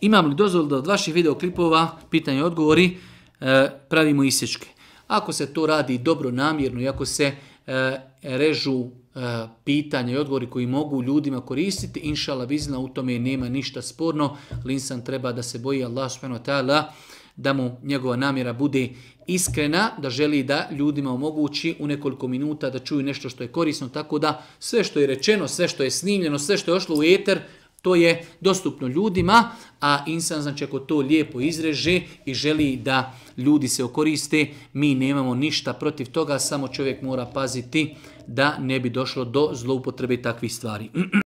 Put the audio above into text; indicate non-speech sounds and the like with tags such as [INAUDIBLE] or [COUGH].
Imam li dozvolu da od vaših videoklipova, pitanje i odgovori, e, pravimo isječke? Ako se to radi dobro namjerno i ako se e, režu e, pitanja i odgovori koji mogu ljudima koristiti, inšala vizna, u tome nema ništa sporno. Linsan treba da se boji Allah subhanahu da mu njegova namjera bude iskrena, da želi da ljudima omogući u nekoliko minuta da čuju nešto što je korisno, tako da sve što je rečeno, sve što je snimljeno, sve što je ošlo u eter, to je dostupno ljudima, a insan znači ako to lijepo izreže i želi da ljudi se okoriste, mi nemamo ništa protiv toga, samo čovjek mora paziti da ne bi došlo do zloupotrebe takvih stvari. [CLEARS THROAT]